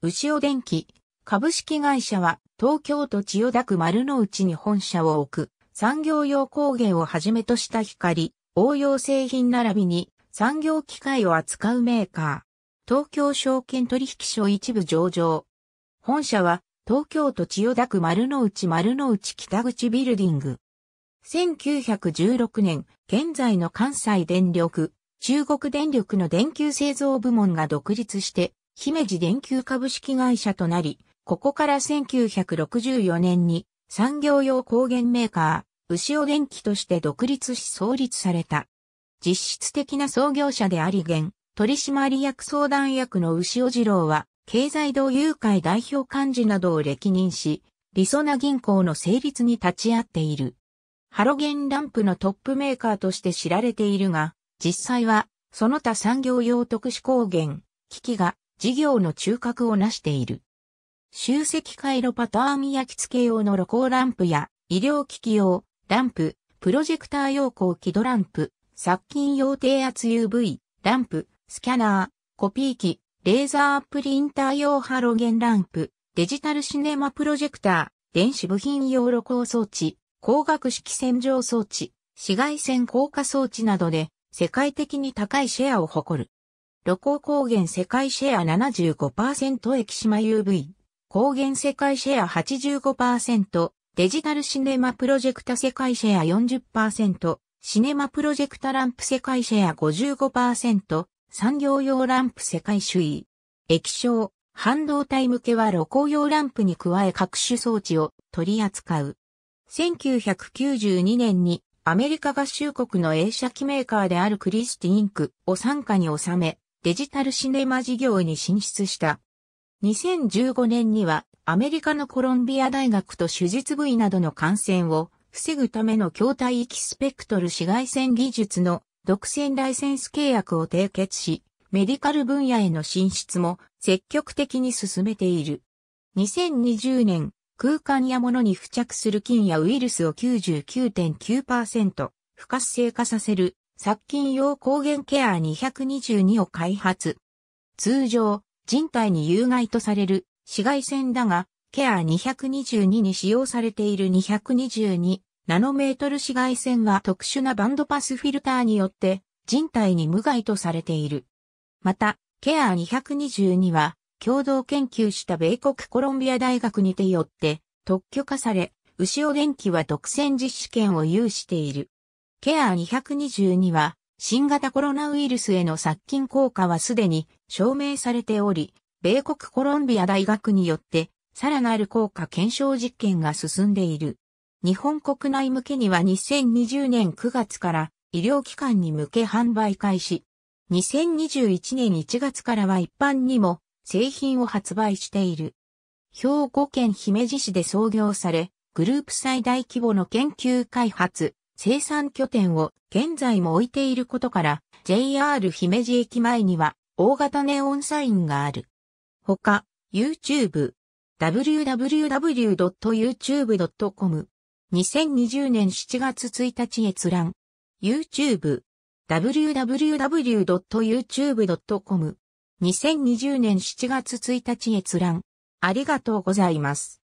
牛尾電機、株式会社は東京都千代田区丸の内に本社を置く産業用工芸をはじめとした光、応用製品並びに産業機械を扱うメーカー。東京証券取引所一部上場。本社は東京都千代田区丸の内丸の内北口ビルディング。1916年、現在の関西電力、中国電力の電球製造部門が独立して、姫路電球株式会社となり、ここから1964年に産業用光源メーカー、牛尾電機として独立し創立された。実質的な創業者であり現、取締役相談役の牛尾次郎は、経済同友会代表幹事などを歴任し、理想な銀行の成立に立ち会っている。ハロゲンランプのトップメーカーとして知られているが、実際は、その他産業用特殊光源、機器が事業の中核を成している。集積回路パターン焼き付け用の露光ランプや医療機器用ランプ、プロジェクター用光輝度ランプ、殺菌用低圧 UV、ランプ、スキャナー、コピー機、レーザープリンター用ハロゲンランプ、デジタルシネマプロジェクター、電子部品用露光装置、光学式洗浄装置、紫外線硬化装置などで世界的に高いシェアを誇る。露光高原世界シェア75%駅島 UV、高原世界シェア85%、デジタルシネマプロジェクタ世界シェア40%、シネマプロジェクタランプ世界シェア55%、産業用ランプ世界首位。液晶、半導体向けは露光用ランプに加え各種装置を取り扱う。1992年にアメリカ合衆国の映写機メーカーであるクリスティインクを傘下に収め、デジタルシネマ事業に進出した。2015年にはアメリカのコロンビア大学と手術部位などの感染を防ぐための筐体域スペクトル紫外線技術の独占ライセンス契約を締結し、メディカル分野への進出も積極的に進めている。2020年、空間や物に付着する菌やウイルスを99.9%不活性化させる殺菌用抗原ケア222を開発。通常、人体に有害とされる紫外線だが、ケア222に使用されている222ナノメートル紫外線は特殊なバンドパスフィルターによって人体に無害とされている。また、ケア222は共同研究した米国コロンビア大学にてよって特許化され、牛尾電機は独占実施権を有している。ケア222は、新型コロナウイルスへの殺菌効果はすでに証明されており、米国コロンビア大学によって、さらなる効果検証実験が進んでいる。日本国内向けには2020年9月から医療機関に向け販売開始。2021年1月からは一般にも製品を発売している。兵庫県姫路市で創業され、グループ最大規模の研究開発、生産拠点を現在も置いていることから、JR 姫路駅前には大型ネオンサインがある。ほか、YouTube、www.youtube.com、2020年7月1日閲覧、YouTube、www.youtube.com、2020年7月1日閲覧、ありがとうございます。